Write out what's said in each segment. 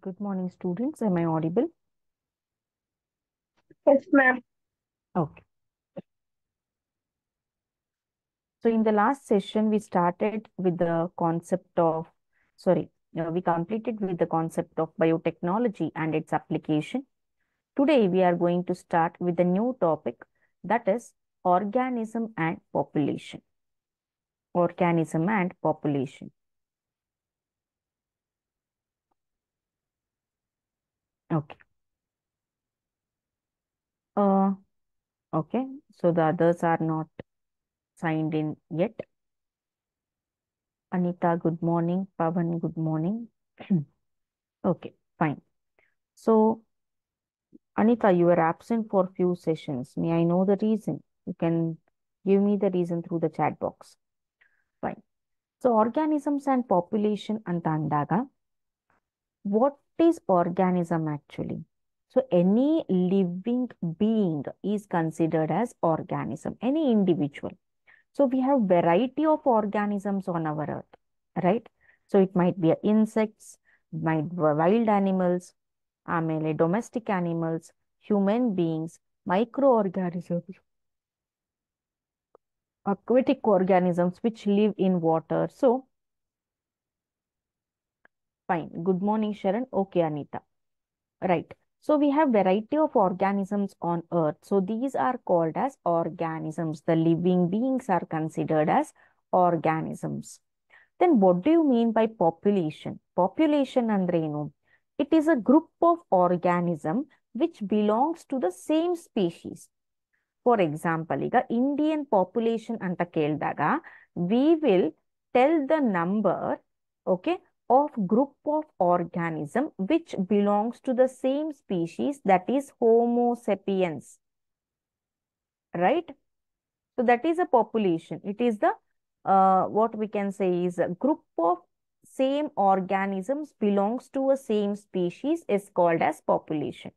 Good morning, students. Am I audible? Yes, ma'am. Okay. So in the last session, we started with the concept of, sorry, uh, we completed with the concept of biotechnology and its application. Today, we are going to start with a new topic that is organism and population. Organism and population. Okay. Uh, okay. So the others are not signed in yet. Anita, good morning. Pavan, good morning. okay, fine. So, Anita, you were absent for few sessions. May I know the reason? You can give me the reason through the chat box. Fine. So, organisms and population ಅಂತ ಅಂದಾಗ what is organism actually? So any living being is considered as organism, any individual. So we have variety of organisms on our earth, right? So it might be insects, might be wild animals, ಆಮೇಲೆ domestic animals human beings micro organisms aquatic organisms which live in water Fine. Good morning, Sharon. Okay, Anita. Right. So we have variety of organisms on earth. So these are called as organisms. The living beings are considered as organisms. Then what do you mean by population? Population andre It is a group of organism which belongs to the same species. For example, ಈಗ Indian population ಅಂತ ಕೇಳಿದಾಗ We will tell the number. Okay of group of organism which belongs to the same species that is homo sapiens right so that is a population it is the uh, what we can say is a group of same organisms belongs to a same species is called as population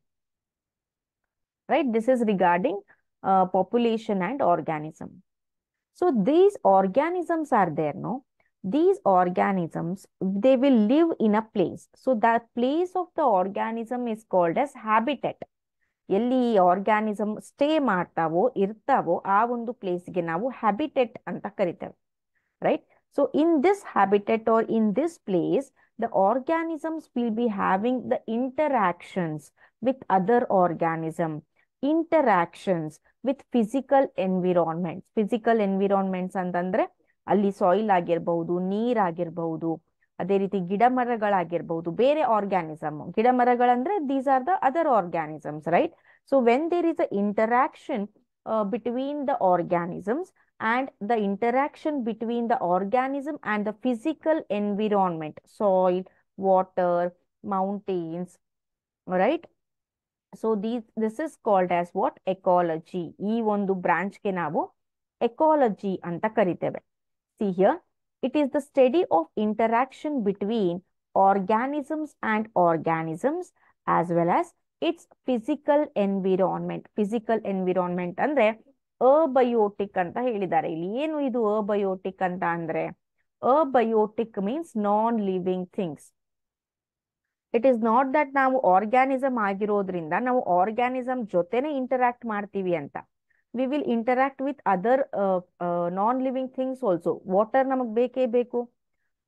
right this is regarding uh, population and organism so these organisms are there no these organisms, they will live in a place. So the place of the organism is called as habitat. ಎಲ್ಲಿ ಈ organism stay ಮಾಡ್ತಾವೋ ಇರ್ತಾವೋ ಆ ಒಂದು ಪ್ಲೇಸ್ಗೆ ನಾವು habitat ಅಂತ ಕರಿತೇವೆ right so in this habitat are in this place the organisms will be having the interactions with other organism interactions with physical environment physical environments ಅಂತಂದ್ರೆ ಅಲ್ಲಿ ಸಾಯಿಲ್ ಆಗಿರ್ಬಹುದು ನೀರಾಗಿರ್ಬಹುದು ಅದೇ ರೀತಿ ಗಿಡ ಮರಗಳಾಗಿರ್ಬಹುದು ಬೇರೆ ಆರ್ಗ್ಯಾನಿಸಮ್ ಗಿಡ ಮರಗಳಂದ್ರೆ these are the other organisms right so when there is a interaction between the organisms and the interaction between the organism and the physical environment soil water mountains right so these this is called as what ecology ಈ ಒಂದು ಬ್ರಾಂಚ್ಗೆ ನಾವು ecology ಅಂತ ಕರಿತೇವೆ see here. It is the study of interaction between organisms and organisms as well as its physical environment. Physical environment andre abiotic and the abiotic and andre. Abiotic means non-living things. It is not that now organism agirodrinda, now organism jotene interact martivianta. we will interact with other non living things also water ನಮಗೆ ಬೇಕೇ ಬೇಕು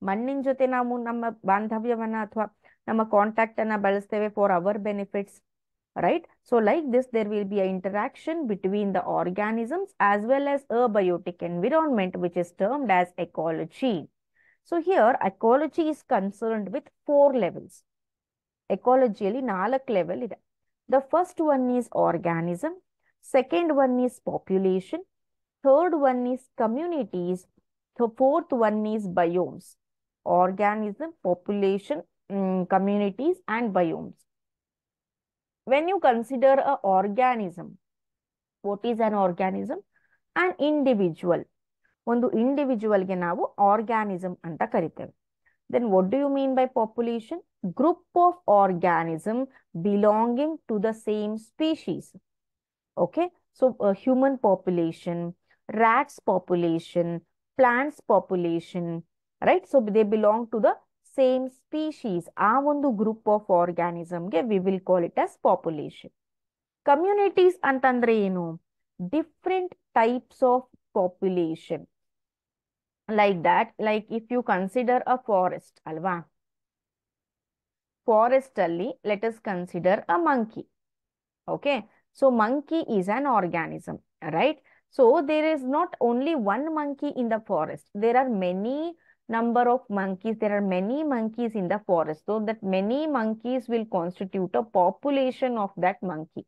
ಮಣ್ಣಿನ ಜೊತೆ ನಾವು ನಮ್ಮ ಬಾಂಧವ್ಯವನ್ನ ಅಥವಾ ನಮ್ಮ contact ಅನ್ನ ಬಳಸ್ತೇವೆ for our benefits right so like this there will be a interaction between the organisms as well as abiotic environment which is termed as ecology so here ecology is concerned with four levels ಎಕಾಲಜಿಯಲ್ಲಿ ನಾಲ್ಕು level ಇದೆ the first one is organism Second one is population. Third one is communities. The fourth one is biomes. Organism, population, mm, communities and biomes. When you consider an organism, what is an organism? An individual. ಒಂದು ಇಂಡಿವಿಜುವಲ್ಗೆ ನಾವು organism organism? ಕರಿತೇವೆ Then what do you mean by population? Group of organism belonging to the same species. Okay, so uh, human population, rats population, plants population, right? So they belong to the same species. Avundu group of organism, ke, we will call it as population. Communities antandre different types of population. Like that, like if you consider a forest, alva. Forest let us consider a monkey. Okay, so monkey is an organism, right? So there is not only one monkey in the forest. There are many number of monkeys. There are many monkeys in the forest. So that many monkeys will constitute a population of that monkey,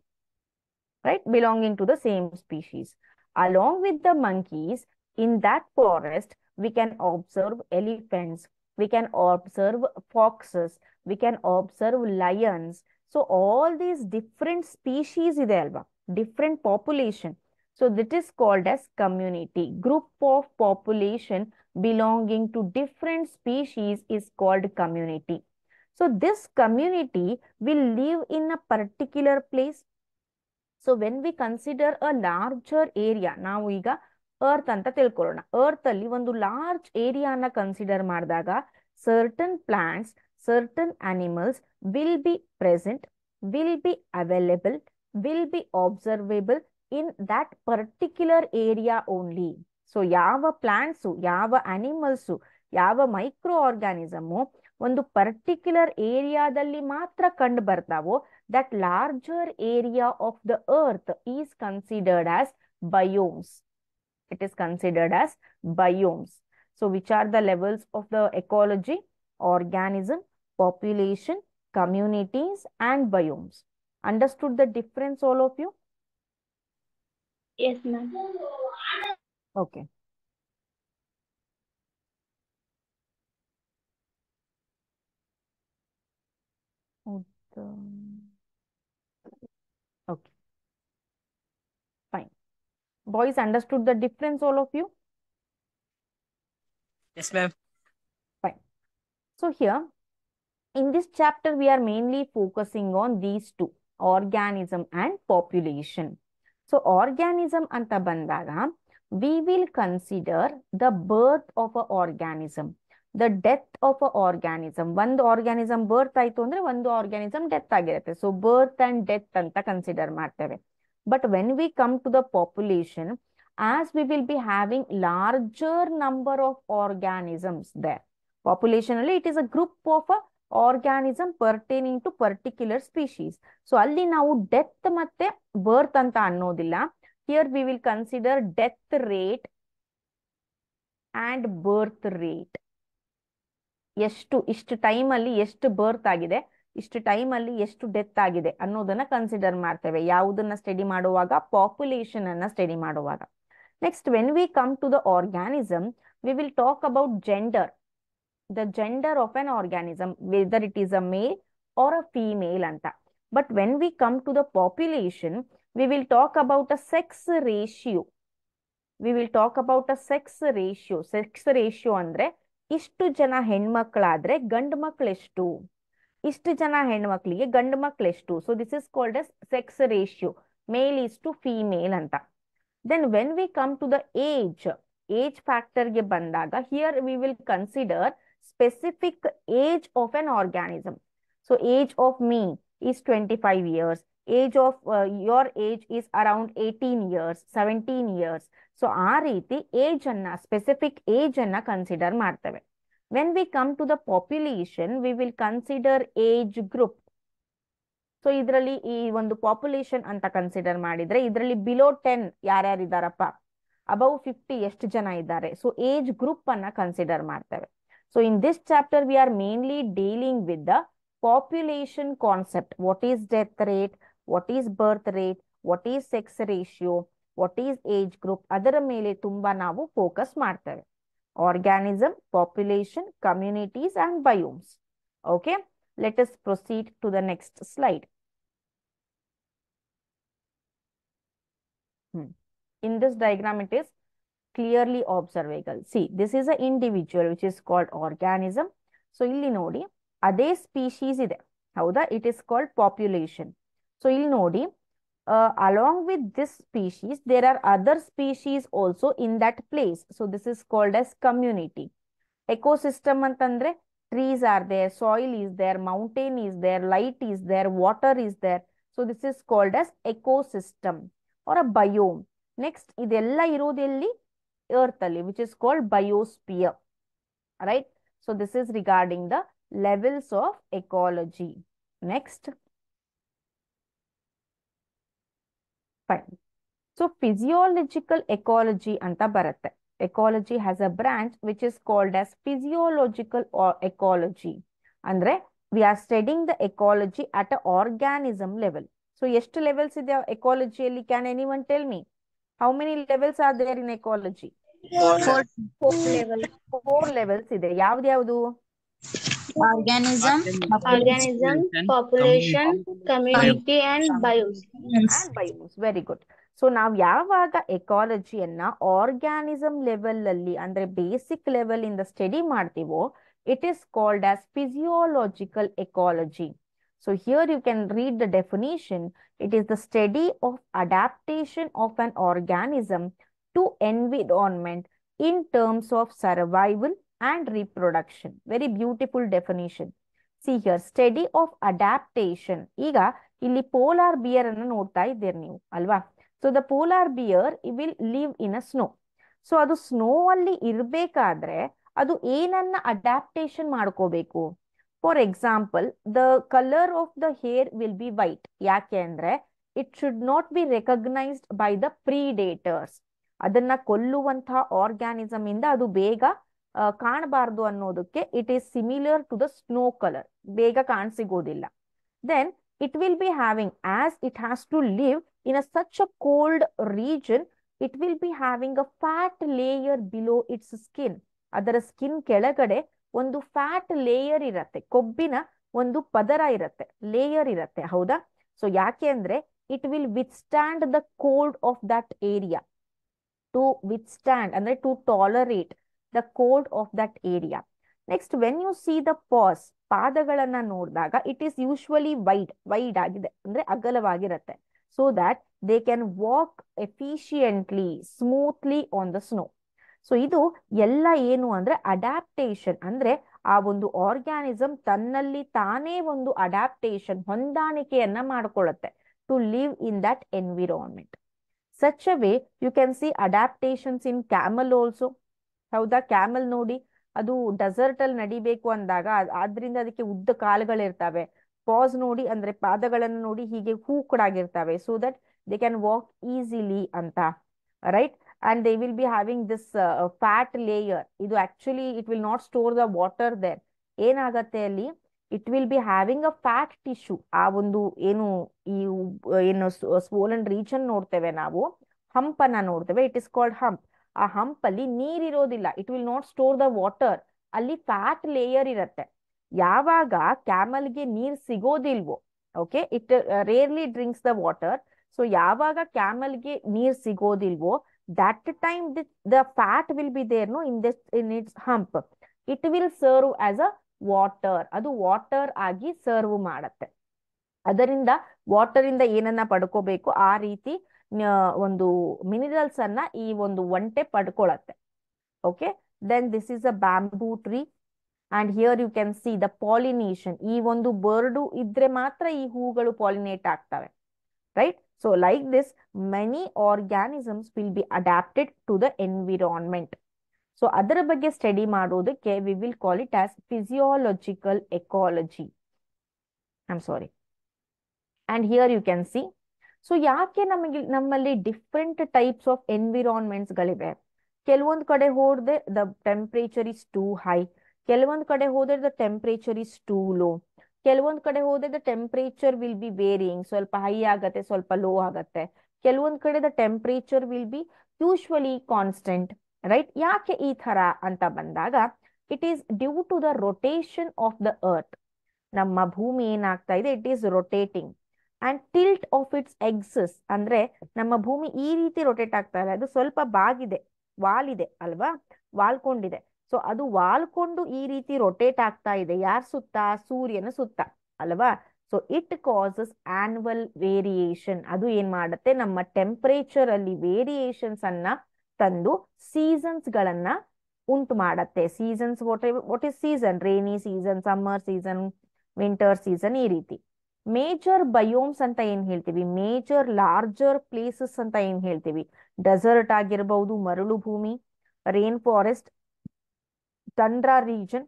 right? Belonging to the same species. Along with the monkeys, in that forest, we can observe elephants, we can observe foxes, we can observe lions, so all these different species is different population. So that is called as community. Group of population belonging to different species is called community. So this community will live in a particular place. So when we consider a larger area, now we got earth anta telkorona earth alli ondu large area na consider madadaga certain plants certain animals will be present, will be available, will be observable in that particular area only. So, yava plants, yava animals, yava microorganism, one particular area dalli matra kandbarthavo, that larger area of the earth is considered as biomes. It is considered as biomes. So, which are the levels of the ecology, organism, population, communities and biomes. Understood the difference, all of you? Yes, ma'am. Okay. Okay. Fine. Boys understood the difference, all of you? Yes, ma'am. Fine. So here, in this chapter, we are mainly focusing on these two, organism and population. So, organism anta bandaga, we will consider the birth of an organism, the death of an organism. One organism birth ಆಯಿತು ಅಂದ್ರೆ organism death So, birth and death anta consider ಮಾಡ್ತೇವೆ. But when we come to the population, as we will be having larger number of organisms there. populationally, it is a group of a organism pertaining to particular species so ಅಲ್ಲಿ ನಾವು death ಮತ್ತೆ birth ಅಂತ ಅನ್ನೋದಿಲ್ಲ here we will consider death rate and birth rate ಎಷ್ಟು ಇಷ್ಟು time ಅಲ್ಲಿ ಎಷ್ಟು ಬರ್ತ್ ಆಗಿದೆ ಇಷ್ಟು ಟೈಮ್ ಅಲ್ಲಿ ಎಷ್ಟು ಡೆತ್ ಆಗಿದೆ ಅನ್ನೋದನ್ನ ಕನ್ಸಿಡರ್ ಮಾಡ್ತೇವೆ ಯಾವುದನ್ನ ಸ್ಟಡಿ ಮಾಡುವಾಗ ಪಾಪ್ಯುಲೇಷನ್ ಅನ್ನ ಸ್ಟಡಿ ಮಾಡುವಾಗ next when we come to the organism we will talk about gender the gender of an organism, whether it is a male or a female. But when we come to the population, we will talk about a sex ratio. We will talk about a sex ratio. Sex ratio andre, ishtu jana henmakla adre, gandmakleshtu. Ishtu jana henmakli, gandmakleshtu. So this is called as sex ratio. Male is to female anta. Then when we come to the age, age factor ge bandaga, here we will consider specific age of an organism. So age of me is 25 years. Age of uh, your age is around 18 years, 17 years. So ಆ ರೀತಿ age ಅನ್ನ specific age ಅನ್ನ consider ಮಾಡ್ತೇವೆ when we come to the population we will consider age group so ಇದರಲ್ಲಿ ಈ ಒಂದು population ಅಂತ consider ಮಾಡಿದ್ರೆ ಇದರಲ್ಲಿ ಬಿಲೋ ಟೆನ್ ಯಾರ್ಯಾರು ಅಬೌವ್ ಫಿಫ್ಟಿ ಎಷ್ಟು ಜನ ಇದ್ದಾರೆ ಸೊ ಏಜ್ ಗ್ರೂಪ್ ಅನ್ನ ಕನ್ಸಿಡರ್ ಮಾಡ್ತೇವೆ So in this chapter, we are mainly dealing with the population concept. What is death rate? What is birth rate? What is sex ratio? What is age group? ಅದರ ಮೇಲೆ ತುಂಬಾ ನಾವು focus ಮಾಡ್ತೇವೆ organism, population, communities and biomes. Okay, let us proceed to the next slide. Hmm. In this diagram, it is clearly observable see this is a individual which is called so ಇಲ್ಲಿ ನೋಡಿ ಅದೇ species ಇದೆ ಹೌದಾ it is called population so ಇಲ್ಲಿ ನೋಡಿ along with this species there are other species also in that place so this is called as community ecosystem ಅಂತಂದ್ರೆ trees are there soil is there mountain is there light is there water is there so this is called as ecosystem ಅವರ biome next ಇದೆಲ್ಲ ಇರೋದೆಲ್ಲಿ Earthly, which is called biosphere, right? So this is regarding the levels of ecology. Next. Fine. So physiological ecology anta barate. Ecology has a branch which is called as physiological or ecology. Andre, we are studying the ecology at a organism level. So ಎಷ್ಟು levels the ecology? Can can anyone tell me? How many levels are there in ecology four levels ಇದೆ ಯಾವ್ದು ಯಾವ್ದು organism, population, community, and bios. And bios. Very so ನಾವ್ ಯಾವಾಗ ಎಕಾಲಜಿಯನ್ನ organism level ಅಲ್ಲಿ ಅಂದ್ರೆ basic level ಇಂದ ಸ್ಟಡಿ ಮಾಡ್ತೀವೋ it is called as physiological ecology So here you can read the definition. It is the study of adaptation of an organism to environment in terms of survival and reproduction. Very beautiful definition. See here, study of adaptation. Iga illi polar bear anna nortai new alva. So the polar bear will live in a snow. So adu snow alli irbe kadre, adu enanna adaptation maadko beko. For example the colour of the hair will be white ಯಾಕೆ ಅಂದ್ರೆ it should not be recognised by the predators ಅದನ್ನ ಕೊಲ್ಲುವಂತಹ organism ಇಂದ ಅದು ಬೇಗ ಕಾಣಬಾರ್ದು ಅನ್ನೋದಕ್ಕೆ it is similar to the snow colour ಬೇಗ ಕಾಣಸಿಗೋದಿಲ್ಲ then it will be having as it has to live in a such a cold region it will be having a fat layer below its skin ಅದರ skin ಕೆಳಗಡೆ ಒಂದು fat layer ಇರತ್ತೆ ಕೊಬ್ಬಿನ ಒಂದು ಪದರ ಇರತ್ತೆ ಲೇಯರ್ ಇರತ್ತೆ ಹೌದಾ ಸೊ ಯಾಕೆ ಅಂದ್ರೆ it will withstand the cold of that area to withstand ಅಂದ್ರೆ to tolerate the cold of that area next when you see the paws ಪಾದಗಳನ್ನ ನೋಡಿದಾಗ ಇಟ್ ಈಸ್ ಯೂಶ್ವಲಿ ವೈಡ್ ವೈಡ್ ಆಗಿದೆ ಅಂದ್ರೆ ಅಗಲವಾಗಿರುತ್ತೆ so that they can walk efficiently smoothly on the snow so ಇದು ಎಲ್ಲ ಏನು ಅಂದ್ರೆ ಅಡ್ಯಾಪ್ಟೇಷನ್ ಅಂದ್ರೆ ಆ ಒಂದು ಆರ್ಗ್ಯಾನಿಸಮ್ ತನ್ನಲ್ಲಿ ತಾನೇ ಒಂದು ಅಡಾಪ್ಟೇಷನ್ ಹೊಂದಾಣಿಕೆಯನ್ನ ಮಾಡ್ಕೊಳ್ಳುತ್ತೆ to live in that environment such a way you can see adaptations in camel also ಹೌದಾ ಕ್ಯಾಮಲ್ ನೋಡಿ ಅದು ಡೆಸರ್ಟ್ ಅಲ್ಲಿ ನಡಿಬೇಕು ಅಂದಾಗ ಆದ್ರಿಂದ ಅದಕ್ಕೆ ಉದ್ದ ಕಾಲುಗಳಿರ್ತವೆ ಪಾಸ್ ನೋಡಿ ಅಂದ್ರೆ ಪಾದಗಳನ್ನು ನೋಡಿ ಹೀಗೆ ಹೂಕಡಾಗಿರ್ತವೆ so that they can walk easily ಅಂತ right and they will be having this fat layer ಇದು actually it will not store the water there ಏನಾಗತ್ತೆ ಅಲ್ಲಿ it will be having a fat tissue ಆ ಒಂದು ಏನು ಈ ಏನು ಸ್ವೋಲನ್ ರೀಜನ್ ನೋಡ್ತೇವೆ ನಾವು ಹಂಪನ್ನ ನೋಡ್ತೇವೆ ಇಟ್ ಇಸ್ ಕಾಲ್ಡ್ ಹಂಪ್ ಆ ಹಂಪ್ ಅಲ್ಲಿ ನೀರಿರೋದಿಲ್ಲ it will not store the water ಅಲ್ಲಿ ಫ್ಯಾಟ್ ಲೇಯರ್ ಇರತ್ತೆ ಯಾವಾಗ ಕ್ಯಾಮಲ್ಗೆ ನೀರ್ ಸಿಗೋದಿಲ್ವೋ okay it rarely drinks the water so ಯಾವಾಗ ಕ್ಯಾಮಲ್ಗೆ ನೀರ್ ಸಿಗೋದಿಲ್ವೋ that time the, the fat will be there no in this in its hump it will serve as water ಅದು ವಾಟರ್ ಆಗಿ ಸರ್ವ್ ಮಾಡತ್ತೆ ಅದರಿಂದ ವಾಟರ್ ಇಂದ ಏನನ್ನ ಪಡ್ಕೋಬೇಕು ಆ ರೀತಿ ಒಂದು ಮಿನರಲ್ಸ್ ಅನ್ನ ಈ ಒಂದು ಒಂಟೆ ಪಡ್ಕೊಳತ್ತೆ okay then this is a bamboo tree and here you can see the pollination ಈ ಒಂದು ಬರ್ಡು ಇದ್ರೆ ಮಾತ್ರ ಈ ಹೂಗಳು ಪಾಲಿನೇಟ್ ಆಗ್ತವೆ right So like this, many organisms will be adapted to the environment. So ಅದರ ಬಗ್ಗೆ ಸ್ಟಡಿ ಮಾಡೋದಕ್ಕೆ we will call it as physiological ecology I'm sorry and here you can see so ಯಾಕೆ ನಮಗೆ ನಮ್ಮಲ್ಲಿ ಡಿಫ್ರೆಂಟ್ ಟೈಪ್ಸ್ ಆಫ್ ಎನ್ವಿರಾನ್ಮೆಂಟ್ಸ್ಗಳಿವೆ ಕೆಲವೊಂದು ಕಡೆ ಹೋದ್ರೆ the temperature is too high ಕೆಲವೊಂದು ಕಡೆ ಹೋದ್ರೆ the temperature is too low ಕೆಲವೊಂದ್ ಕಡೆ ಹೋದ್ರೆ ಟೆಂಪ್ರೇಚರ್ ವಿಲ್ ಬಿ ವೇರಿಯಿಂಗ್ ಸ್ವಲ್ಪ ಹೈ ಆಗತ್ತೆ ಸ್ವಲ್ಪ ಲೋ ಆಗತ್ತೆ ಕೆಲವೊಂದ್ ಕಡೆ the temperature will be usually constant right ಯಾಕೆ ಈ ತರ ಅಂತ ಬಂದಾಗ it is due to the rotation of the earth ನಮ್ಮ ಭೂಮಿ ಏನಾಗ್ತಾ ಇದೆ it is rotating and tilt of its axis ಅಂದ್ರೆ ನಮ್ಮ ಭೂಮಿ ಈ ರೀತಿ ರೊಟೇಟ್ ಆಗ್ತಾ ಇದೆ ಅದು ಸ್ವಲ್ಪ ಬಾಗಿದೆ ವಾಲಿದೆ ಅಲ್ವಾ ವಾಲ್ಕೊಂಡಿದೆ ಸೊ ಅದು ವಾಲ್ಕೊಂಡು ಈ ರೀತಿ ರೊಟೇಟ್ ಆಗ್ತಾ ಇದೆ ಯಾರ ಸುತ್ತ ಸೂರ್ಯನ ಸುತ್ತ ಅಲ್ವಾ so it causes annual variation ಅದು ಏನ್ ಮಾಡುತ್ತೆ ನಮ್ಮ ಟೆಂಪರೇಚರ್ ಅಲ್ಲಿ ವೇರಿಯೇಷನ್ಸ್ ಅನ್ನ ತಂದು ಸೀಸನ್ಸ್ ಗಳನ್ನ ಉಂಟು ಮಾಡತ್ತೆ seasons what what is season rainy season summer season winter season ಈ ರೀತಿ ಮೇಜರ್ ಬಯೋಮ್ಸ್ ಅಂತ ಏನ್ ಹೇಳ್ತೀವಿ ಮೇಜರ್ ಲಾರ್ಜರ್ ಪ್ಲೇಸಸ್ ಅಂತ ಏನ್ ಹೇಳ್ತೀವಿ ಡೆಸರ್ಟ್ ಆಗಿರಬಹುದು ಮರಳು ಭೂಮಿ rain forest Tundra region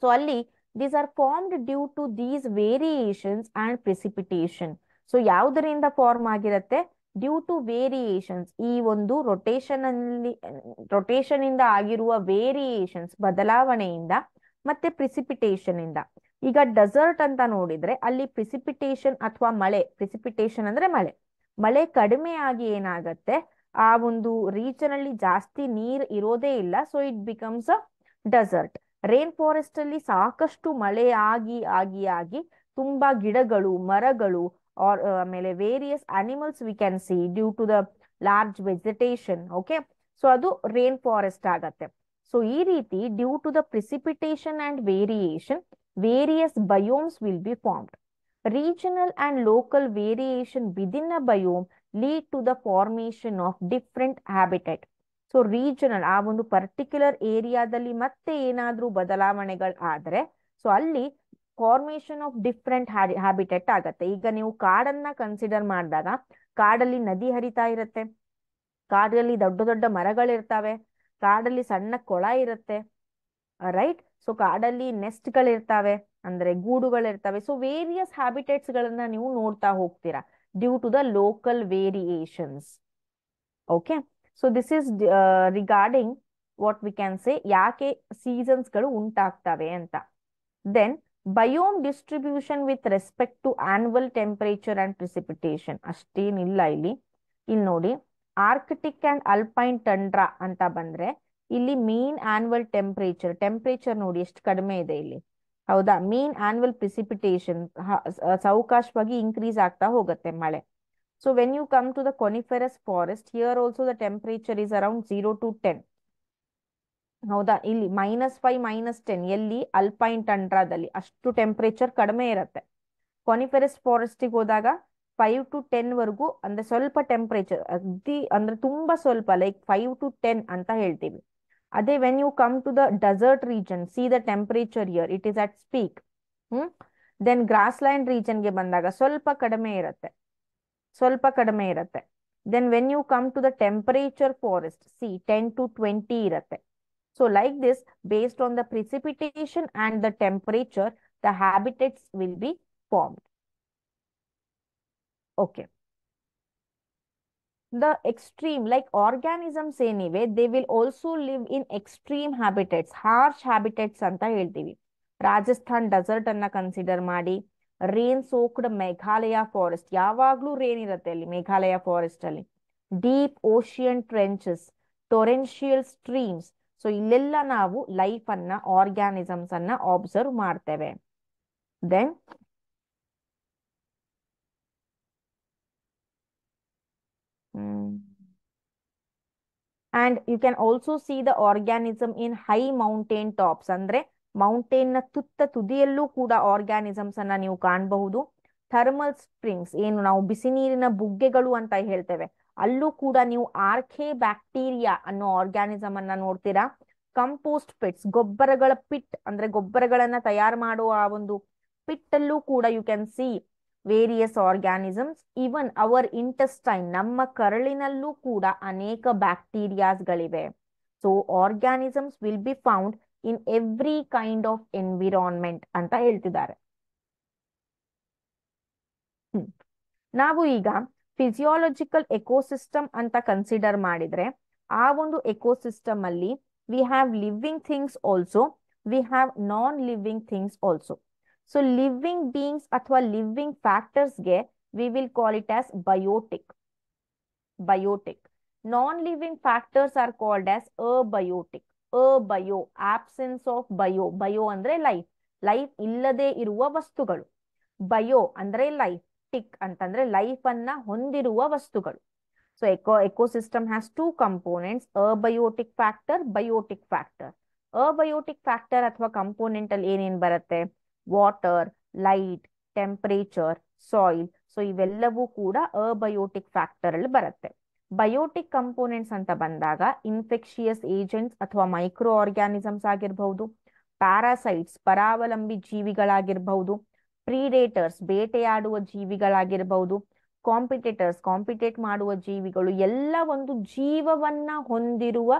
so ಅಲ್ಲಿ these are formed due to these variations and precipitation. So ಯಾವುದರಿಂದ ಫಾರ್ಮ್ ಆಗಿರತ್ತೆ ಡ್ಯೂ ಟು ವೇರಿಯೇಷನ್ಸ್ ಈ ಒಂದು ರೊಟೇಷನ್ ಅಲ್ಲಿ ರೊಟೇಷನ್ ಇಂದ ಆಗಿರುವ ವೇರಿಯೇಷನ್ಸ್ ಬದಲಾವಣೆಯಿಂದ ಮತ್ತೆ ಪ್ರಿಸಿಪಿಟೇಷನ್ ಇಂದ ಈಗ ಡೆಸರ್ಟ್ ಅಂತ ನೋಡಿದ್ರೆ ಅಲ್ಲಿ ಪ್ರಿಸಿಪಿಟೇಷನ್ ಅಥವಾ ಮಳೆ ಪ್ರಿಸಿಪಿಟೇಷನ್ ಅಂದ್ರೆ ಮಳೆ ಮಳೆ ಕಡಿಮೆ ಆಗಿ ಏನಾಗತ್ತೆ ಆ ಒಂದು ರೀಜನ್ ಅಲ್ಲಿ ಜಾಸ್ತಿ ನೀರ್ ಇರೋದೇ ಇಲ್ಲ so it becomes a desert rain forest ಅಲ್ಲಿ ಸಾಕಷ್ಟು ಮಳೆ ಆಗಿ ಆಗಿ ಆಗಿ ತುಂಬಾ ಗಿಡಗಳು ಮರಗಳು ಆರ್ uh, ಆಮೇಲೆ various animals we can see due to the large vegetation okay so ಅದು ರೇನ್ ಫಾರೆಸ್ಟ್ ಆಗತ್ತೆ ಸೊ ಈ ರೀತಿ due to the precipitation and variation various biomes will be formed regional and local variation within a biome lead to the formation of different habitat so regional ಆ ಒಂದು particular ಏರಿಯಾದಲ್ಲಿ ಮತ್ತೆ ಏನಾದ್ರೂ ಬದಲಾವಣೆಗಳು ಆದ್ರೆ ಸೊ ಅಲ್ಲಿ ಫಾರ್ಮೇಶನ್ ಆಫ್ ಡಿಫ್ರೆಂಟ್ ಹ್ಯಾಬಿಟೆಟ್ ಆಗತ್ತೆ ಈಗ ನೀವು ಕಾಡನ್ನ ಕನ್ಸಿಡರ್ ಮಾಡಿದಾಗ ಕಾಡಲ್ಲಿ ನದಿ ಹರಿತಾ ಇರುತ್ತೆ ಕಾಡಲ್ಲಿ ದೊಡ್ಡ ದೊಡ್ಡ ಮರಗಳಿರ್ತಾವೆ ಕಾಡಲ್ಲಿ ಸಣ್ಣ ಕೊಳ ಇರುತ್ತೆ ರೈಟ್ ಸೊ ಕಾಡಲ್ಲಿ ನೆಸ್ಟ್ಗಳಿರ್ತಾವೆ ಅಂದ್ರೆ ಗೂಡುಗಳಿರ್ತವೆ ಸೊ ವೇರಿಯಸ್ ಹ್ಯಾಬಿಟೆಟ್ಸ್ ಗಳನ್ನ ನೀವು ನೋಡ್ತಾ ಹೋಗ್ತೀರಾ due to the local variations okay so this is regarding what we can say ಯಾಕೆ ಸೀಸನ್ಸ್ಗಳು ಉಂಟಾಗ್ತವೆ ಅಂತ then biome distribution with respect to annual temperature and precipitation ಅಷ್ಟೇನಿಲ್ಲ ಇಲ್ಲಿ ಇಲ್ಲಿ ನೋಡಿ ಆರ್ಕಿಟಿಕ್ ಅಂಡ್ ಅಲ್ಪೈನ್ ಟಂಡ್ರಾ ಅಂತ ಬಂದ್ರೆ ಇಲ್ಲಿ ಮೀನ್ ಆನ್ವಲ್ ಟೆಂಪರೇಚರ್ ಟೆಂಪರೇಚರ್ ನೋಡಿ ಎಷ್ಟು ಕಡಿಮೆ ಇದೆ ಇಲ್ಲಿ ಹೌದಾ ಮೀನ್ ಆನ್ವಲ್ ಪ್ರಿಸಿಪಿಟೇಷನ್ ಸಾವಕಾಶವಾಗಿ ಇನ್ಕ್ರೀಸ್ ಆಗ್ತಾ ಹೋಗುತ್ತೆ ಮಳೆ so when you come to the coniferous forest, here also the temperature is around 0 to 10. ಹೌದಾ ಇಲ್ಲಿ ಮೈನಸ್ ಫೈವ್ ಮೈನಸ್ ಟೆನ್ ಎಲ್ಲಿ ಅಲ್ಪಾಯಿಂಟ್ ಟಂಡ್ರಾದಲ್ಲಿ ಅಷ್ಟು ಟೆಂಪ್ರೇಚರ್ ಕಡಿಮೆ ಇರುತ್ತೆ ಕೊನಿಫೆರಸ್ ಫಾರೆಸ್ಟಿಗೆ ಹೋದಾಗ ಫೈವ್ ಟು ಟೆನ್ ವರೆಗೂ ಅಂದ್ರೆ ಸ್ವಲ್ಪ ಟೆಂಪರೇಚರ್ ಅಗ್ದಿ ಅಂದ್ರೆ ತುಂಬಾ ಸ್ವಲ್ಪ ಲೈಕ್ ಫೈವ್ ಟು ಟೆನ್ ಅಂತ ಹೇಳ್ತೀವಿ ಅದೇ when you come to the desert region see the temperature here it is at speak hmm then grass region ಗೆ ಬಂದಾಗ ಸ್ವಲ್ಪ ಕಡಿಮೆ ಇರುತ್ತೆ ಸ್ವಲ್ಪ ಕಡಿಮೆ ಇರುತ್ತೆ then when you come to the temperature forest see ten to twenty ಇರುತ್ತೆ so like this based on the precipitation and the temperature the habitats will be formed okay the extreme like organisms anyway they will also live in extreme habitats harsh habitats ಅಂತ ಹೇಳ್ತೀವಿ Rajasthan desert ಅನ್ನ consider ಮಾಡಿ rain soaked Meghalaya forest ಯಾವಾಗ್ಲೂ rain ಇರುತ್ತೆ ಅಲ್ಲಿ Meghalaya forest ಅಲ್ಲಿ deep ocean trenches torrential streams so ಇಲ್ಲೆಲ್ಲ ನಾವು ಲೈಫ್ ಅನ್ನ ಆರ್ಗ್ಯಾನಿಸಮ್ಸ್ ಅನ್ನ ಅಬ್ಸರ್ವ್ ಮಾಡ್ತೇವೆ then and you can also see the organism in high mountain tops ಅಂದ್ರೆ ಮೌಂಟೇನ್ ನ ತುತ್ತ ತುದಿಯಲ್ಲೂ ಕೂಡ ಆರ್ಗ್ಯಾನಿಸಮ್ಸ್ ಅನ್ನ ನೀವು ಕಾಣಬಹುದು ಥರ್ಮಲ್ ಸ್ಪ್ರಿಂಗ್ಸ್ ಏನು ನಾವು ಬಿಸಿ ನೀರಿನ ಬುಗ್ಗೆಗಳು ಅಂತ ಹೇಳ್ತೇವೆ ಅಲ್ಲೂ ಕೂಡ ನೀವು ಆರ್ಕೆ ಬ್ಯಾಕ್ಟೀರಿಯಾ ಅನ್ನೋ ಆರ್ಗ್ಯಾನಿಸಮ್ ಅನ್ನ ನೋಡ್ತೀರಾ ಕಂಪೋಸ್ಟ್ ಪಿಟ್ಸ್ ಗೊಬ್ಬರಗಳ ಪಿಟ್ ಅಂದ್ರೆ ಗೊಬ್ಬರಗಳನ್ನ ತಯಾರು ಮಾಡುವ ಆ ಒಂದು ಪಿಟ್ ಅಲ್ಲೂ ಕೂಡ you can see various organisms even our intestine ನಮ್ಮ ಕರಳಿನಲ್ಲೂ ಕೂಡ ಅನೇಕ ಬ್ಯಾಕ್ಟೀರಿಯಾಸ್ಗಳಿವೆ so organisms will be found in every kind of environment ಅಂತ ಹೇಳ್ತಿದ್ದಾರೆ ನಾವು ಈಗ ಫಿಸಿಯಾಲಜಿಕಲ್ ಎಕೋಸಿಸ್ಟಮ್ ಅಂತ ಕನ್ಸಿಡರ್ ಮಾಡಿದ್ರೆ ಆ ಒಂದು ಎಕೋಸಿಸ್ಟಮ್ ಅಲ್ಲಿ we have living things also we have non living things also so living beings ಅಥವಾ ಲಿವಿಂಗ್ ಫ್ಯಾಕ್ಟರ್ಸ್ಗೆ we will call it as biotic biotic non living factors are called as abiotic a bio absence of bio bio ಅಂದ್ರೆ life life ಇಲ್ಲದೆ ಇರುವ ವಸ್ತುಗಳು bio ಅಂದ್ರೆ life ಅಂತಂದ್ರೆ life ಅನ್ನ ಹೊಂದಿರುವ ವಸ್ತುಗಳು so eco ecosystem has two components abiotic factor biotic factor abiotic factor ಅಥವಾ ಕಂಪೋನೆಂಟ್ ಅಲ್ಲಿ ಏನೇನ್ ಬರುತ್ತೆ water light temperature soil so ಇವೆಲ್ಲವೂ ಕೂಡ ಅಬಯೋಟಿಕ್ ಫ್ಯಾಕ್ಟರ್ ಅಲ್ಲಿ ಬರುತ್ತೆ ಬಯೋಟಿಕ್ ಕಂಪೋನೆಂಟ್ಸ್ ಅಂತ ಬಂದಾಗ ಇನ್ಫೆಕ್ಷಿಯಸ್ ಏಜೆಂಟ್ಸ್ ಅಥವಾ ಮೈಕ್ರೋ ಆರ್ಗ್ಯಾನಿಸಮ್ಸ್ ಆಗಿರಬಹುದು ಪ್ಯಾರಾಸೈಟ್ಸ್ ಪರಾವಲಂಬಿ ಜೀವಿಗಳಾಗಿರ್ಬಹುದು ಪ್ರೀಡೇಟರ್ಸ್ ಬೇಟೆಯಾಡುವ ಜೀವಿಗಳಾಗಿರ್ಬಹುದು ಕಾಂಪಿಟೇಟರ್ಸ್ ಕಾಂಪಿಟೇಟ್ ಮಾಡುವ ಜೀವಿಗಳು ಎಲ್ಲ ಒಂದು ಜೀವವನ್ನ ಹೊಂದಿರುವ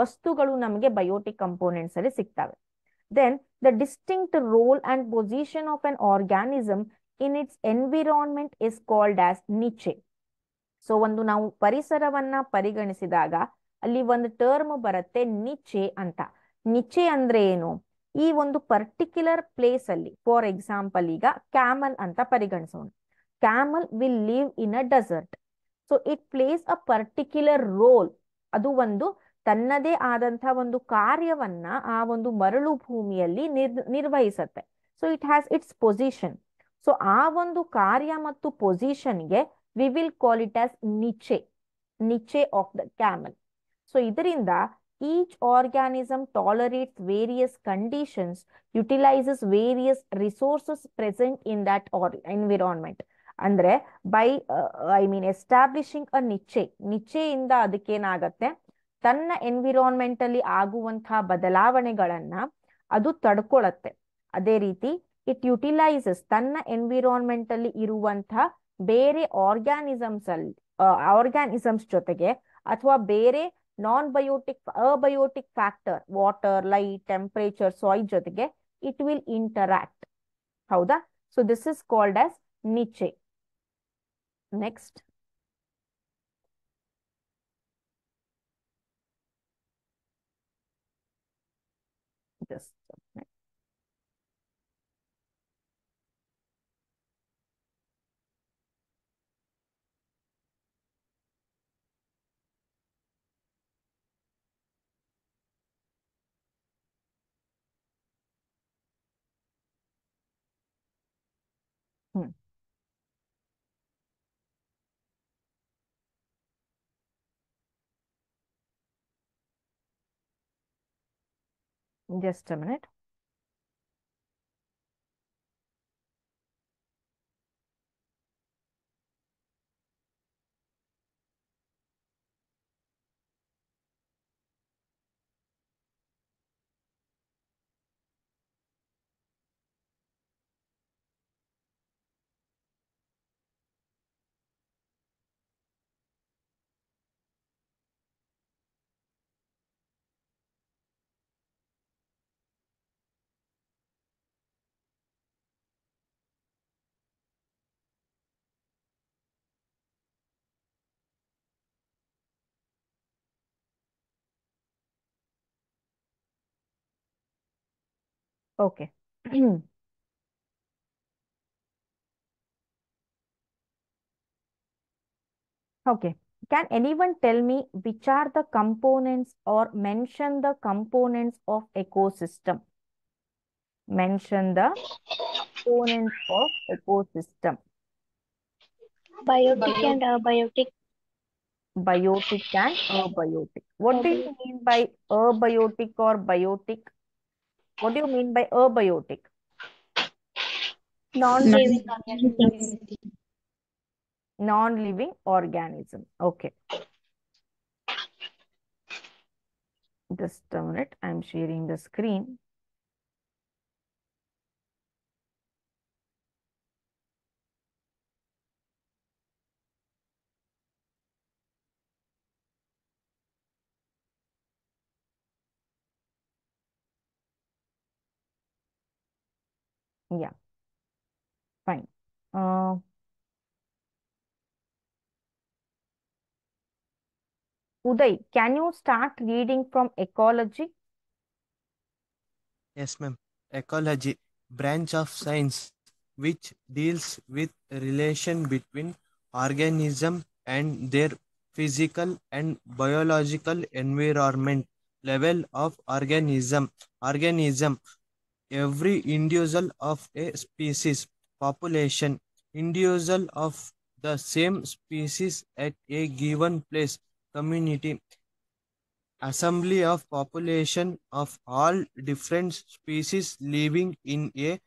ವಸ್ತುಗಳು ನಮಗೆ ಬಯೋಟಿಕ್ ಕಂಪೋನೆಂಟ್ಸ್ ಅಲ್ಲಿ ಸಿಗ್ತವೆ then the distinct role and position of an organism in its environment is called as niche so ಒಂದು ನಾವು ಪರಿಸರವನ್ನ ಪರಿಗಣಿಸಿದಾಗ ಅಲ್ಲಿ ಒಂದು ಟರ್ಮ್ ಬರುತ್ತೆ ನಿಚೆ ಅಂತ ನಿಚೆ ಅಂದ್ರೆ ಏನು ಈ ಒಂದು ಪರ್ಟಿಕ್ಯುಲರ್ ಪ್ಲೇಸ್ ಅಲ್ಲಿ ಫಾರ್ ಎಕ್ಸಾಂಪಲ್ ಈಗ ಕ್ಯಾಮಲ್ ಅಂತ ಪರಿಗಣಿಸೋಣ camel will live in a desert so it plays a particular role ಅದು ಒಂದು ತನ್ನದೇ ಆದಂತಹ ಒಂದು ಕಾರ್ಯವನ್ನ ಆ ಒಂದು ಮರಳು ಭೂಮಿಯಲ್ಲಿ ನಿರ್ ನಿರ್ವಹಿಸುತ್ತೆ so it has its position so ಆ ಒಂದು ಕಾರ್ಯ ಮತ್ತು ಪೊಸಿಷನ್ಗೆ we will call it as niche, niche of the camel. So ಇದರಿಂದ each organism tolerates various conditions, utilizes various resources present in that or environment. ಅಂದ್ರೆ by establishing a niche, niche in the ಅದಕ್ಕೇನಾಗತ್ತೆ ತನ್ನ environment ಅಲ್ಲಿ ಆಗುವಂತಹ ಬದಲಾವಣೆಗಳನ್ನ ಅದು ತಡ್ಕೊಳತ್ತೆ ಅದೇ ರೀತಿ ಇಟ್ ಯುಟಿಲೈಸಸ್ ತನ್ನ ಎನ್ವಿರಾನ್ಮೆಂಟ್ ಅಲ್ಲಿ iruvantha बेरे आर्गानिसम्स आर्गानिसम्स जो अथवा बेरे non biotic abiotic factor water light temperature soil जो इट विल इंटराक्ट हाउदा so this is called as niche next just just a minute Okay. Okay. Can anyone tell me which are the components or mention the components of ecosystem? Mention the components of ecosystem. Biotic and abiotic. Biotic and abiotic. What do you mean by abiotic or biotic? What do you mean by abiotic? Non-living organism. Non-living organism. Okay. Just a minute. I'm sharing the screen. Yeah, fine. Uh, Uday, can you start reading from ecology? Yes, ma'am. Ecology, branch of science which deals with relation between organism and their physical and biological environment level of organism organism every individual of a species population individual of the same species at a given place community assembly of population of all different species living in a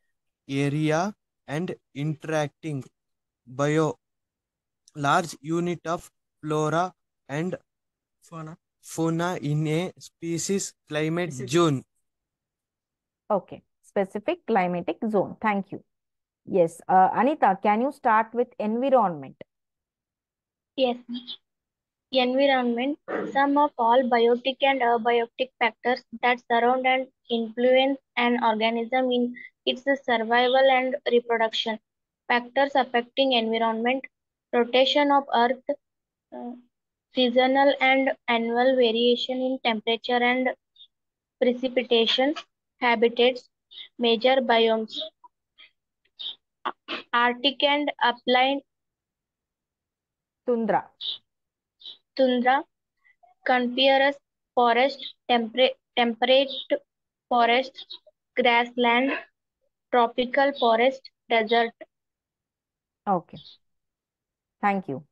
area and interacting bio large unit of flora and fauna fauna in a species climate zone okay specific climatic zone. Thank you. Yes, uh, Anita, can you start with environment? Yes. Environment, sum of all biotic and abiotic factors that surround and influence an organism in its survival and reproduction. Factors affecting environment, rotation of earth, uh, seasonal and annual variation in temperature and precipitation, habitats, Major biomes. Arctic and upland. Tundra. Tundra. Coniferous forest, temperate, forest, grassland, tropical forest, desert. Okay. Thank you.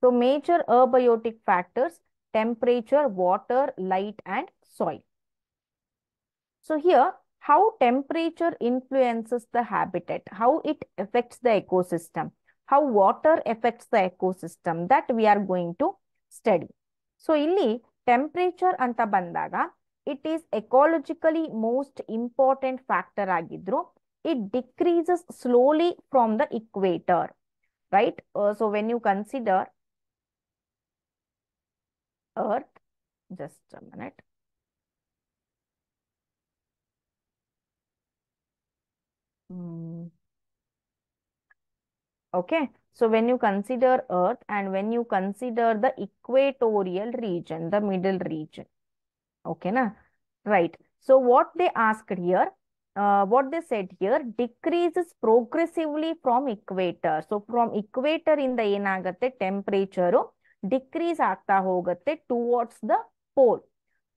So major abiotic factors, temperature, water, light and soil. So here how temperature influences the habitat, how it affects the ecosystem, how water affects the ecosystem, that we are going to study. So, illi temperature anta bandaga, it is ecologically most important factor agidro. It decreases slowly from the equator, right? Uh, so, when you consider Earth, just a minute. Mm. Okay, so when you consider Earth and when you consider the equatorial region, the middle region. Okay, na? Right. So what they asked here, uh, what they said here, decreases progressively from equator. So from equator in the enagate temperature decrease ಆಗ್ತಾ hogate towards the pole.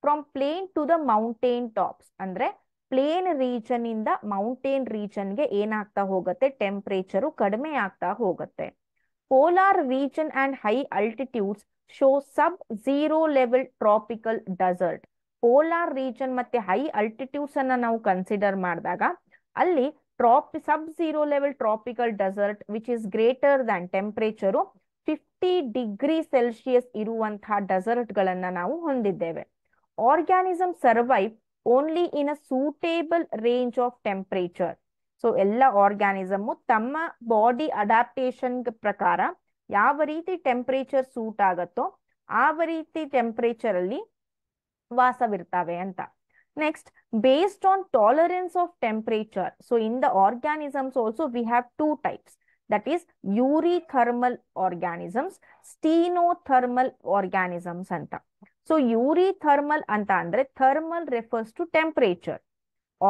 From plain to the mountain tops. andre. Plain region ಇಂದ mountain ರೀಜನ್ಗೆ ಏನಾಗ್ತಾ ಹೋಗುತ್ತೆ temperature ಕಡಿಮೆ ಆಗ್ತಾ ಹೋಗುತ್ತೆ polar region and high altitudes show sub zero level tropical desert polar region ಮತ್ತೆ high altitudes ಅನ್ನ ನಾವು ಕನ್ಸಿಡರ್ ಮಾಡಿದಾಗ ಅಲ್ಲಿ ಟ್ರಾಪಿ sub zero level tropical desert which is greater than temperature fifty degree Celsius ಇರುವಂತಹ ಡೆಸರ್ಟ್ ಗಳನ್ನ ನಾವು ಹೊಂದಿದ್ದೇವೆ organism survive only in a suitable range of temperature. So, all organism tamma body adaptation prakara, yavariti temperature suit agato, avariti temperature ali vasavirta virtaveanta. Next, based on tolerance of temperature, so in the organisms also we have two types that is, urethermal organisms, stenothermal organisms. Anta. So eurythermal ಅಂತ ಅಂದ್ರೆ thermal refers to temperature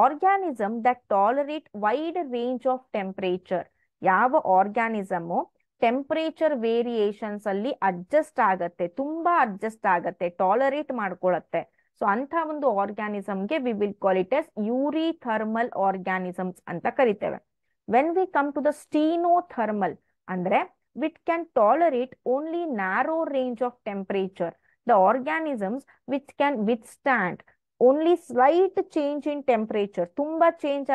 organism that tolerate wide range of temperature ಯಾವ organism temperature variations ಅಲ್ಲಿ adjust ಆಗತ್ತೆ ತುಂಬಾ adjust ಆಗತ್ತೆ tolerate ಮಾಡ್ಕೊಳತ್ತೆ so ಅಂತ ಒಂದು ಆರ್ಗ್ಯಾನಿಸಮ್ಗೆ we will call it as eurythermal organisms ಅಂತ ಕರಿತೇವೆ when we come to the stenothermal ಅಂದ್ರೆ it can tolerate only narrow range of temperature the organisms which can withstand only slight change in temperature. Tumba change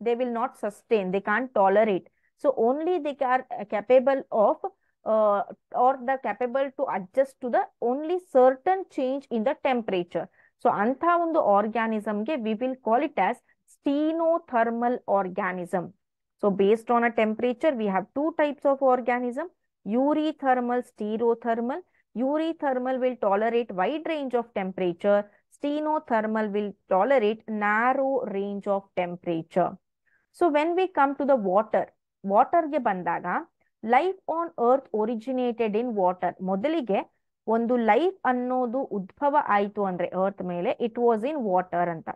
They will not sustain. They can't tolerate. So only they are capable of uh, or the capable to adjust to the only certain change in the temperature. So antha undu organism ke we will call it as stenothermal organism. So based on a temperature, we have two types of organism, urethermal, sterothermal urethermal will tolerate wide range of temperature stenothermal will tolerate narrow range of temperature so when we come to the water water ge bandaga life on earth originated in water modalige ondu life annodu udbhava aitu andre earth mele it was in water anta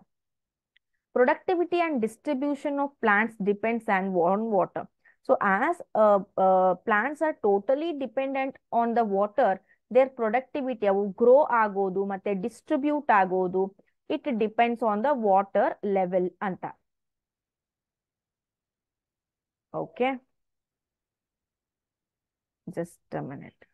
productivity and distribution of plants depends on water so as uh, uh, plants are totally dependent on the water their productivity ಅವು grow ಆಗೋದು ಮತ್ತೆ distribute ಆಗೋದು it depends on the water level ಅಂತ okay just minute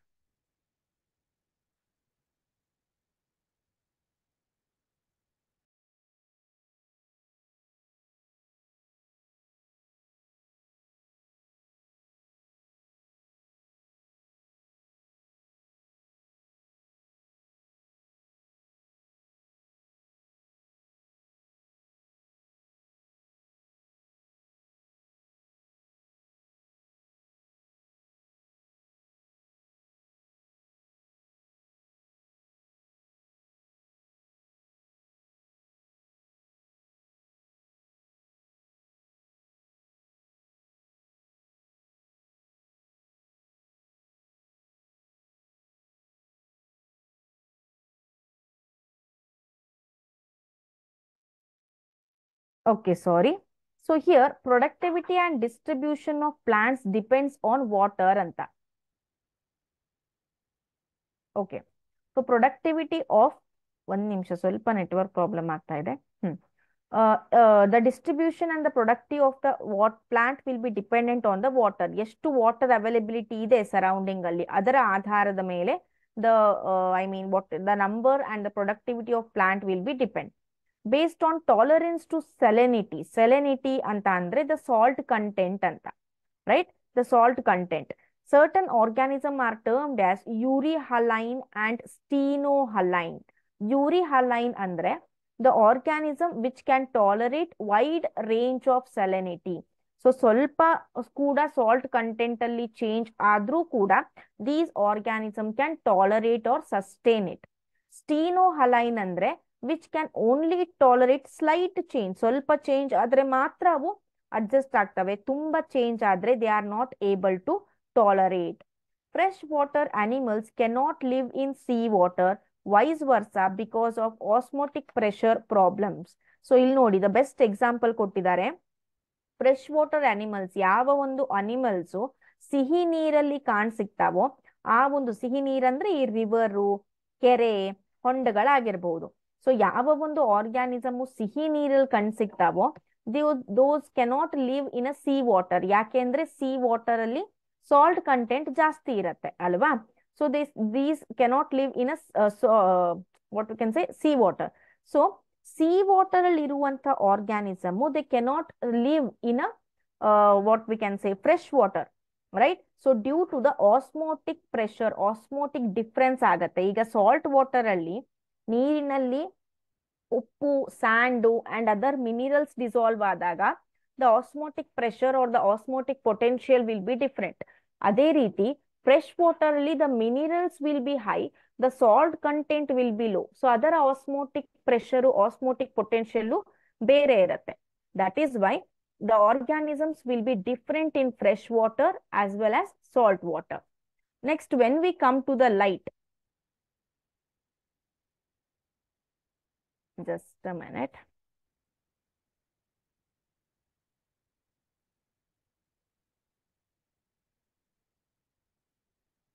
Okay, sorry. So here, productivity and distribution of plants depends on water. Anta. Okay. So productivity of one nimsha solpa network problem hmm. uh, uh, The distribution and the productivity of the what plant will be dependent on the water. Yes, to water availability the surrounding ali. Other adhara the mele the uh, I mean what the number and the productivity of plant will be depend. based on tolerance to salinity salinity anta andre the salt content anta right the salt content certain organism are termed as urehaline and stenohaline urehaline andre the organism which can tolerate wide range of salinity so solpa kuda salt content alli change adru kuda these organism can tolerate or sustain it stenohaline andre which can only tolerate slight change ಸ್ವಲ್ಪ change ಆದರೆ ಮಾತ್ರ ಅವು adjust ಆಗ್ತವೆ ತುಂಬ change ಆದರೆ they are not able to tolerate fresh water animals cannot live in sea water vice versa because of osmotic pressure problems so ಇಲ್ಲಿ ನೋಡಿ the best example ಕೊಟ್ಟಿದ್ದಾರೆ ಫ್ರೆಶ್ ವಾಟರ್ ಅನಿಮಲ್ಸ್ ಯಾವ ಒಂದು ಅನಿಮಲ್ಸ್ ಸಿಹಿ ನೀರಲ್ಲಿ ಕಾಣ್ ಸಿಗ್ತಾವೋ ಆ ಒಂದು ಸಿಹಿ ನೀರಂದ್ರೆ ಈ ರಿವರು ಕೆರೆ ಹೊಂಡಗಳಾಗಿರ್ಬಹುದು ಸೊ ಯಾವ ಒಂದು ಆರ್ಗ್ಯಾನಿಸಮ್ ಸಿಹಿ ನೀರಲ್ಲಿ ಕಣ್ ಸಿಗ್ತಾವೋ those cannot live in a sea water ಯಾಕೆ ಅಂದ್ರೆ ಸಿ ವಾಟರ್ ಅಲ್ಲಿ ಸಾಲ್ಟ್ ಕಂಟೆಂಟ್ ಜಾಸ್ತಿ ಇರತ್ತೆ ಅಲ್ವಾ so this these cannot live in a what can say sea water so sea water ಅಲ್ಲಿ ಇರುವಂತ organism they cannot live in a what we can say fresh water right so due to the osmotic pressure osmotic difference ಆಗತ್ತೆ ಈಗ salt water ಅಲ್ಲಿ ನೀರಿನಲ್ಲಿ ಉಪ್ಪು sand and other minerals dissolve ಆದಾಗ the osmotic pressure or the osmotic potential will be different ಅದೇ ರೀತಿ fresh water ಅಲ್ಲಿ the minerals will be high the salt content will be low so ಅದರ osmotic pressure osmotic potential ಬೇರೆ ಇರುತ್ತೆ that is why the organisms will be different in fresh water as well as salt water next when we come to the light Just a minute.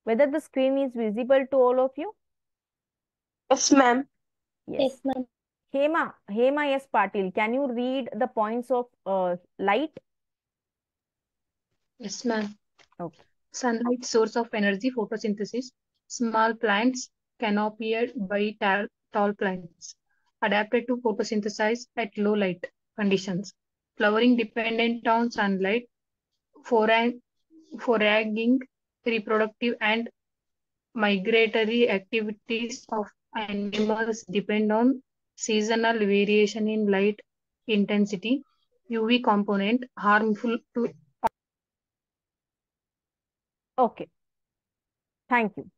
Whether the screen is visible to all of you? Yes, ma'am. Yes, yes ma'am. Hema, Hema S. Patil, can you read the points of uh, light? Yes, ma'am. Okay. Sunlight source of energy, photosynthesis. Small plants can appear by tall plants adapted to photosynthesize at low light conditions, flowering dependent on sunlight, foraging, reproductive and migratory activities of animals depend on seasonal variation in light intensity, UV component, harmful to... Okay. Thank you.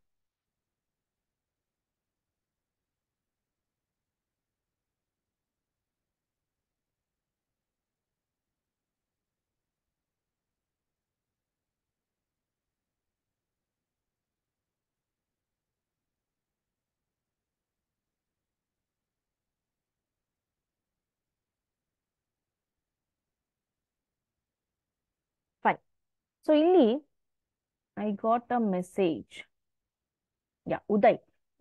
So ಇಲ್ಲಿ I got a message yeah Uday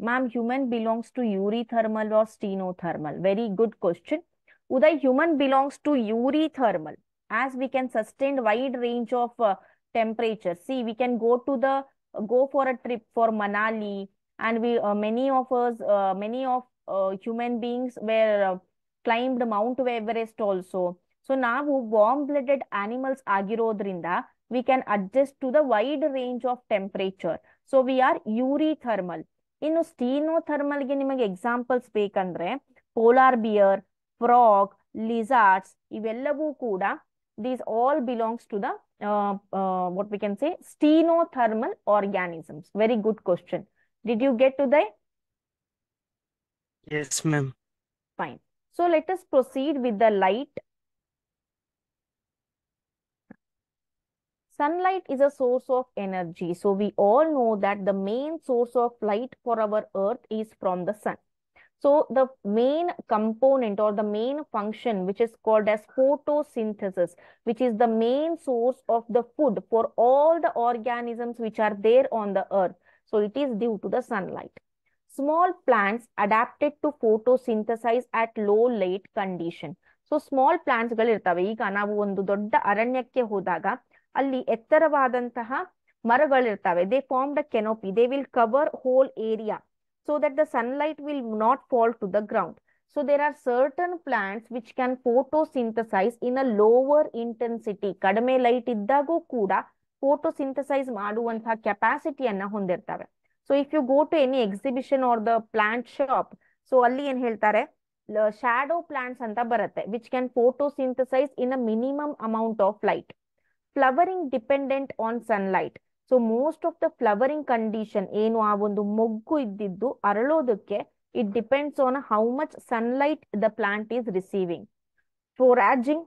ma'am human belongs to eurythermal or stenothermal very good question Uday human belongs to eurythermal as we can sustain wide range of uh, temperature. See, we can go to the uh, go for a trip for Manali, and we uh, many of us, many of human beings were climbed Mount Everest also. So ನಾವು warm blooded animals ಆಗಿರೋದ್ರಿಂದ we can adjust to the wide range of temperature. So we are urethermal. In steenothermal, we have examples of polar bear, frog, lizards, these all belongs to the, uh, uh, what we can say, steenothermal organisms. Very good question. Did you get to the? Yes, ma'am. Fine. So let us proceed with the light Sunlight is a source of energy. So we all know that the main source of light for our earth is from the sun. So the main component or the main function which is called as photosynthesis, which is the main source of the food for all the organisms which are there on the earth. So it is due to the sunlight. Small plants adapted to photosynthesize at low light condition. So small plants, ಅಲ್ಲಿ ಎತ್ತರವಾದಂತಹ ಮರಗಳಿರ್ತವೆ they form the canopy they will cover whole area so that the sunlight will not fall to the ground so there are certain plants which can photosynthesize in a lower intensity ಕಡಿಮೆ light ಇದ್ದಾಗೂ ಕೂಡ synthesize ಮಾಡುವಂತಹ ಕೆಪಾಸಿಟಿಯನ್ನ ಹೊಂದಿರ್ತವೆ so if you go to any exhibition or the plant shop so ಅಲ್ಲಿ ಏನ್ ಹೇಳ್ತಾರೆ shadow plants ಅಂತ ಬರುತ್ತೆ which can synthesize in a minimum amount of light flowering dependent on sunlight so most of the flowering condition ಏನು ಆ ಒಂದು ಮೊಗ್ಗು ಇದ್ದಿದ್ದು ಅರಳೋದಕ್ಕೆ it depends on how much sunlight the plant is receiving foraging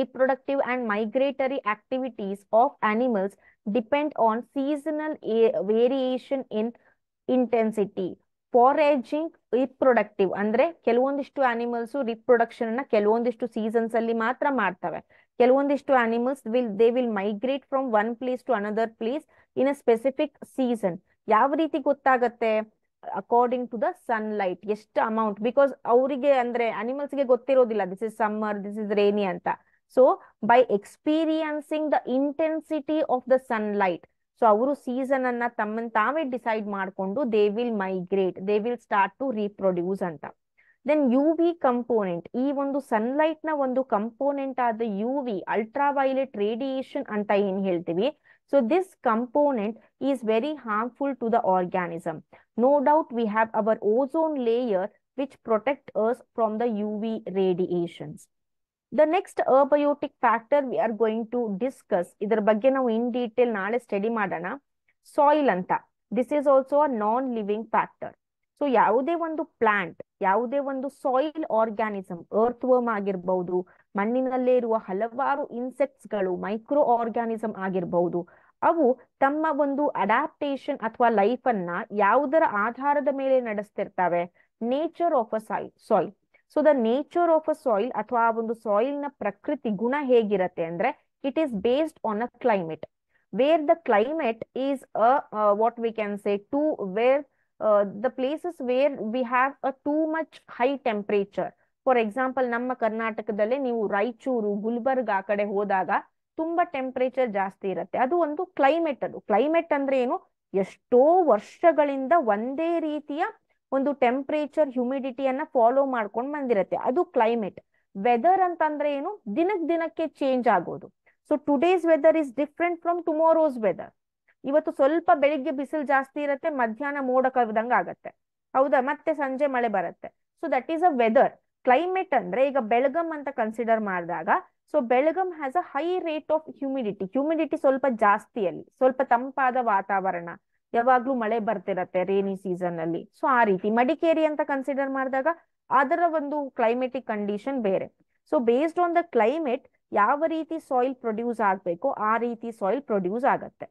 reproductive and migratory activities of animals depend on seasonal variation in intensity foraging reproductive ಅಂದ್ರೆ ಕೆಲವೊಂದಿಷ್ಟು animals reproduction ಅನ್ನ ಕೆಲವೊಂದಿಷ್ಟು ಸೀಸನ್ಸ್ ಅಲ್ಲಿ ಮಾತ್ರ ಮಾಡ್ತವೆ ಕೆಲವೊಂದಿಷ್ಟು animals will they will migrate from one place to another place in a specific season ಯಾವ ರೀತಿ ಗೊತ್ತಾಗತ್ತೆ according to the sun light ಎಷ್ಟು ಅಮೌಂಟ್ ಬಿಕಾಸ್ ಅವರಿಗೆ ಅಂದ್ರೆ ಅನಿಮಲ್ಸ್ ಗೆ ಗೊತ್ತಿರೋದಿಲ್ಲ this is summer this is rainy ಅಂತ so by experiencing the intensity of the sunlight so ಅವರು ಸೀಸನ್ ಅನ್ನ ತಮ್ಮನ್ ತಾವೇ ಡಿಸೈಡ್ ಮಾಡಿಕೊಂಡು they will migrate they will start to reproduce ಅಂತ ದೆನ್ ಯು ವಿ ಕಂಪೋನೆಂಟ್ ಈ ಒಂದು ಸನ್ಲೈಟ್ ನ ಒಂದು ಕಂಪೋನೆಂಟ್ ಆದ ಯು ವಿ ಅಲ್ಟ್ರಾ ರೇಡಿಯೇಷನ್ ಅಂತ ಏನ್ ಹೇಳ್ತೀವಿ so this component is very harmful to the organism no doubt we have our ozone layer which protect us from the U V radiations the next abiotic factor we are going to discuss ಇದರ ಬಗ್ಗೆ ನಾವು in detail ನಾಳೆ study ಮಾಡೋಣ soil ಅಂತ this is also a non living factor so ಯಾವುದೇ ಒಂದು plant ಯಾವುದೇ ಒಂದು ಸಾಯಿಲ್ ಆರ್ಗ್ಯಾನಿಸಮ್ ಅರ್ತ್ ವರ್ಮ್ ಆಗಿರ್ಬಹುದು ಮಣ್ಣಿನಲ್ಲೇ ಇರುವ ಹಲವಾರು ಇನ್ಸೆಕ್ಟ್ಸ್ ಗಳು ಮೈಕ್ರೋ ಆರ್ಗ್ಯಾನಿಸಮ್ ಆಗಿರ್ಬಹುದು ಅವು ತಮ್ಮ ಒಂದು ಅಡಾಪ್ಟೇಷನ್ ಅಥವಾ ಲೈಫ್ ಅನ್ನ ಯಾವುದರ ಆಧಾರದ ಮೇಲೆ ನಡೆಸ್ತಿರ್ತವೆ nature of a soil soil so the nature of a soil ಅಥವಾ ಆ ಒಂದು ಸಾಯಿಲ್ ನ ಪ್ರಕೃತಿ ಗುಣ ಹೇಗಿರತ್ತೆ ಅಂದ್ರೆ it is based on a climate where the climate is a what we can say to where the places where we we a too much high high for example ನಮ್ಮ ಕರ್ನಾಟಕದಲ್ಲೇ ನೀವು ರಾಯಚೂರು ಗುಲ್ಬರ್ಗಾ ಆ ಕಡೆ ಹೋದಾಗ ತುಂಬಾ ಟೆಂಪರೇಚರ್ ಜಾಸ್ತಿ ಇರುತ್ತೆ ಅದು ಒಂದು ಕ್ಲೈಮೇಟ್ ಅದು ಕ್ಲೈಮೇಟ್ ಅಂದ್ರೆ ಏನು ಎಷ್ಟೋ ವರ್ಷಗಳಿಂದ ಒಂದೇ ರೀತಿಯ ಒಂದು ಟೆಂಪರೇಚರ್ ಹ್ಯುಮಿಡಿಟಿಯನ್ನ ಫಾಲೋ ಮಾಡ್ಕೊಂಡು ಬಂದಿರುತ್ತೆ ಅದು ಕ್ಲೈಮೇಟ್ ವೆದರ್ ಅಂತಂದ್ರೆ ಏನು ದಿನಕ್ ದಿನಕ್ಕೆ ಚೇಂಜ್ ಆಗೋದು so today's weather is different from tomorrow's weather ಇವತ್ತು ಸ್ವಲ್ಪ ಬೆಳಿಗ್ಗೆ ಬಿಸಿಲು ಜಾಸ್ತಿ ಇರುತ್ತೆ ಮಧ್ಯಾಹ್ನ ಮೋಡ ಕವಿದಂಗ ಆಗತ್ತೆ ಹೌದಾ ಮತ್ತೆ ಸಂಜೆ ಮಳೆ ಬರುತ್ತೆ so that is a weather climate ಅಂದ್ರೆ ಈಗ ಬೆಳಗಂ ಅಂತ ಕನ್ಸಿಡರ್ ಮಾಡಿದಾಗ so Belgaum has a high rate of humidity humidity ಸ್ವಲ್ಪ ಜಾಸ್ತಿ ಅಲ್ಲಿ ಸ್ವಲ್ಪ ತಂಪಾದ ವಾತಾವರಣ ಯಾವಾಗ್ಲೂ ಮಳೆ ಬರ್ತಿರತ್ತೆ ರೇನಿ ಸೀಸನ್ ಅಲ್ಲಿ ಸೊ ಆ ರೀತಿ ಮಡಿಕೇರಿ ಅಂತ ಕನ್ಸಿಡರ್ ಮಾಡಿದಾಗ ಅದರ ಒಂದು ಕ್ಲೈಮೇಟಿಕ್ ಕಂಡೀಷನ್ ಬೇರೆ so based on the climate ಯಾವ ರೀತಿ ಸಾಯಿಲ್ ಪ್ರೊಡ್ಯೂಸ್ ಆಗಬೇಕು ಆ ರೀತಿ ಸಾಯಿಲ್ ಪ್ರೊಡ್ಯೂಸ್ ಆಗತ್ತೆ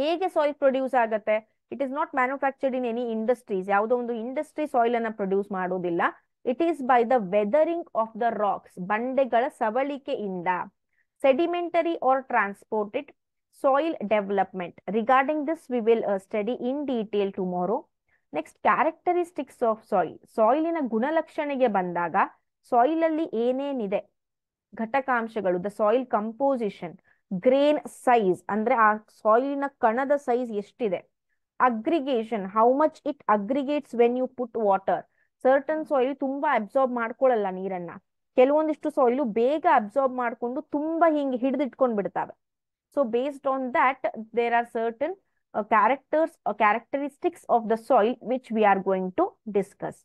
ಹೇಗೆ ಸಾಯಿಲ್ ಪ್ರೊಡ್ಯೂಸ್ ಆಗುತ್ತೆ it is not manufactured in any industries ಯಾವುದೋ ಒಂದು ಇಂಡಸ್ಟ್ರಿ ಸಾಯಿಲ್ ಅನ್ನ ಪ್ರೊಡ್ಯೂಸ್ ಮಾಡೋದಿಲ್ಲ it is by the weathering of the rocks ಬಂಡೆಗಳ ಸವಳಿಕೆಯಿಂದ sedimentary or transported soil development regarding this we will study in detail tomorrow next characteristics of soil ಸಾಯಿಲಿನ ಗುಣಲಕ್ಷಣೆಗೆ ಬಂದಾಗ soil ಅಲ್ಲಿ ಏನೇನಿದೆ ಘಟಕಾಂಶಗಳು the soil composition grain size ಅಂದ್ರೆ ಆ ಸಾಯಿಲ್ನ ಕಣದ ಸೈಜ್ ಎಷ್ಟಿದೆ aggregation how much it aggregates when you put water certain soil ತುಂಬಾ ಅಬ್ಸಾರ್ಬ್ ಮಾಡ್ಕೊಳ್ಳಲ್ಲ ನೀರನ್ನ ಕೆಲವೊಂದಿಷ್ಟು ಸಾಯಿಲ್ ಬೇಗ ಅಬ್ಸಾರ್ಬ್ ಮಾಡ್ಕೊಂಡು ತುಂಬಾ ಹಿಂಗೆ ಹಿಡಿದಿಟ್ಕೊಂಡು ಬಿಡ್ತಾವೆ so based on that there are certain characters characteristics of the soil which we are going to discuss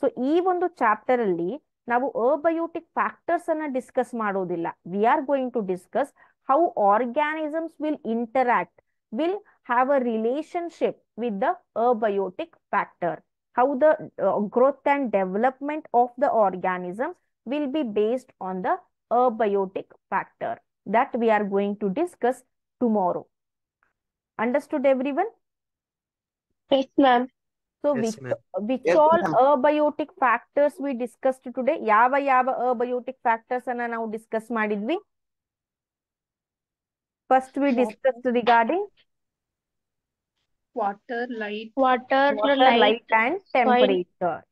so ಈ ಒಂದು ಚಾಪ್ಟರ್ ಅಲ್ಲಿ ನಾವು ಅಬಯೋಟಿಕ್ ಫ್ಯಾಕ್ಟರ್ಸ್ ಅನ್ನ ಡಿಸ್ಕಸ್ ಮಾಡೋದಿಲ್ಲ we are going to discuss how organisms will interact will have a relationship with the abiotic factor. How the uh, growth and development of the organism will be based on the abiotic factor that we are going to discuss tomorrow. Understood everyone? Yes, ma'am. So yes, which, which yes, all abiotic factors we discussed today? Yava yava abiotic factors ಅನ್ನ now discuss ಮಾಡಿದ್ವಿ First, we discussed regarding water, light, water, water light, light, and temperature. Soil.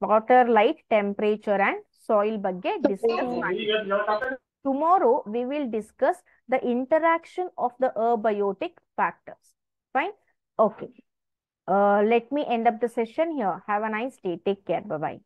Water, light, temperature, and soil bagge discuss. Tomorrow, we will discuss the interaction of the abiotic factors. Fine? Okay. Uh, let me end up the session here. Have a nice day. Take care. Bye-bye.